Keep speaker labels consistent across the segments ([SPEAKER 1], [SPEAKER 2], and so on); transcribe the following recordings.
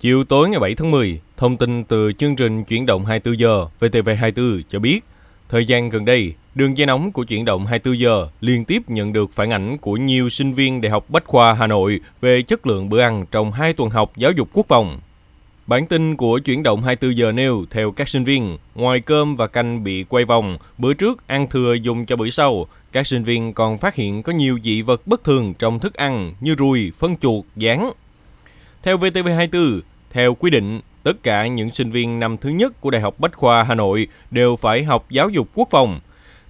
[SPEAKER 1] Chiều tối ngày 7 tháng 10, thông tin từ chương trình chuyển động 24 giờ VTV24 cho biết, thời gian gần đây, đường dây nóng của chuyển động 24 giờ liên tiếp nhận được phản ảnh của nhiều sinh viên Đại học Bách khoa Hà Nội về chất lượng bữa ăn trong hai tuần học giáo dục quốc phòng. Bản tin của chuyển động 24 giờ nêu theo các sinh viên, ngoài cơm và canh bị quay vòng, bữa trước ăn thừa dùng cho bữa sau, các sinh viên còn phát hiện có nhiều dị vật bất thường trong thức ăn như ruồi, phân chuột, gián, theo VTV24, theo quy định, tất cả những sinh viên năm thứ nhất của Đại học Bách khoa Hà Nội đều phải học giáo dục quốc phòng.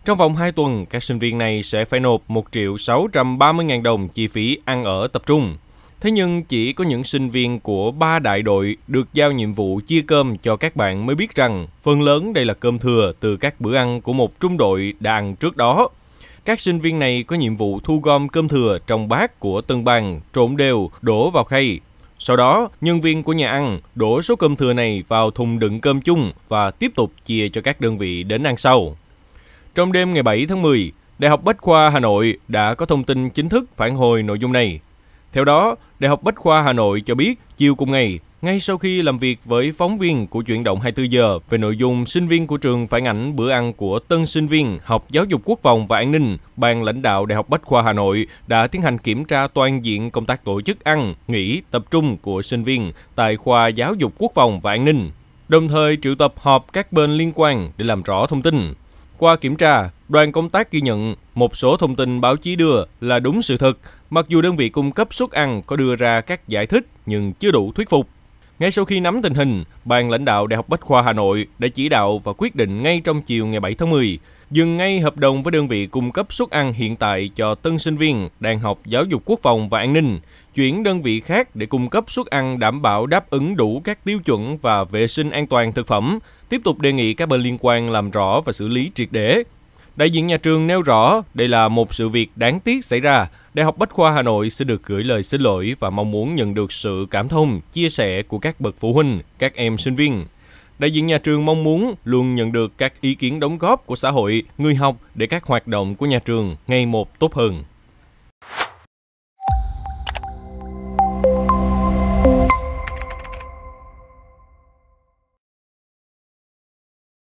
[SPEAKER 1] Trong vòng 2 tuần, các sinh viên này sẽ phải nộp 1 triệu 630 ngàn đồng chi phí ăn ở tập trung. Thế nhưng chỉ có những sinh viên của ba đại đội được giao nhiệm vụ chia cơm cho các bạn mới biết rằng phần lớn đây là cơm thừa từ các bữa ăn của một trung đội đã ăn trước đó. Các sinh viên này có nhiệm vụ thu gom cơm thừa trong bát của từng bàn, trộn đều, đổ vào khay sau đó, nhân viên của nhà ăn đổ số cơm thừa này vào thùng đựng cơm chung và tiếp tục chia cho các đơn vị đến ăn sau. Trong đêm ngày 7 tháng 10, Đại học Bách khoa Hà Nội đã có thông tin chính thức phản hồi nội dung này. Theo đó, Đại học Bách khoa Hà Nội cho biết chiều cùng ngày, ngay sau khi làm việc với phóng viên của chuyển động 24 giờ về nội dung sinh viên của trường phản ảnh bữa ăn của tân sinh viên học giáo dục quốc phòng và an ninh, ban lãnh đạo Đại học Bách khoa Hà Nội đã tiến hành kiểm tra toàn diện công tác tổ chức ăn, nghỉ, tập trung của sinh viên tại khoa giáo dục quốc phòng và an ninh, đồng thời triệu tập họp các bên liên quan để làm rõ thông tin. Qua kiểm tra, đoàn công tác ghi nhận một số thông tin báo chí đưa là đúng sự thật, mặc dù đơn vị cung cấp suất ăn có đưa ra các giải thích nhưng chưa đủ thuyết phục. Ngay sau khi nắm tình hình, ban lãnh đạo Đại học Bách khoa Hà Nội đã chỉ đạo và quyết định ngay trong chiều ngày 7 tháng 10 dừng ngay hợp đồng với đơn vị cung cấp suất ăn hiện tại cho tân sinh viên đang học giáo dục quốc phòng và an ninh, chuyển đơn vị khác để cung cấp suất ăn đảm bảo đáp ứng đủ các tiêu chuẩn và vệ sinh an toàn thực phẩm, tiếp tục đề nghị các bên liên quan làm rõ và xử lý triệt để. Đại diện nhà trường nêu rõ đây là một sự việc đáng tiếc xảy ra Đại học Bách khoa Hà Nội sẽ được gửi lời xin lỗi và mong muốn nhận được sự cảm thông, chia sẻ của các bậc phụ huynh, các em sinh viên. Đại diện nhà trường mong muốn luôn nhận được các ý kiến đóng góp của xã hội, người học để các hoạt động của nhà trường ngày một tốt hơn.